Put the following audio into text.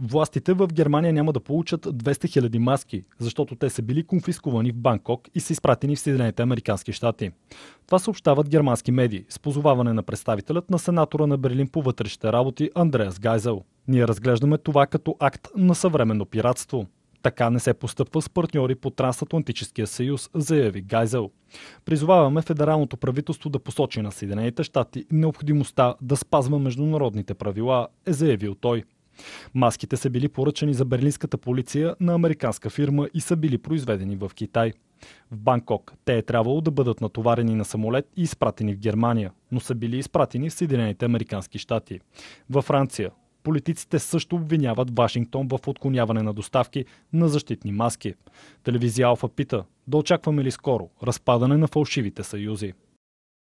Властите в Германия няма да получат 200 000 маски, защото те са били конфискувани в Банкок и са изпратени в Съединените Американски щати. Това съобщават германски медии с позоваване на представителят на сенатора на Берлин по вътрешните работи Андреас Гайзел. Ние разглеждаме това като акт на съвременно пиратство. Така не се постъпва с партньори по Трансатлантическия съюз, заяви Гайзел. Призоваваме федералното правителство да посочи на Съединените щати необходимостта да спазва международните правила, е заявил той. Маските са били поръчани за берлинската полиция на американска фирма и са били произведени в Китай. В Банкок те е трябвало да бъдат натоварени на самолет и изпратени в Германия, но са били изпратени в Съединените американски щати. Във Франция политиците също обвиняват Вашингтон в отклоняване на доставки на защитни маски. Телевизия Алфа пита, да очакваме ли скоро разпадане на фалшивите съюзи?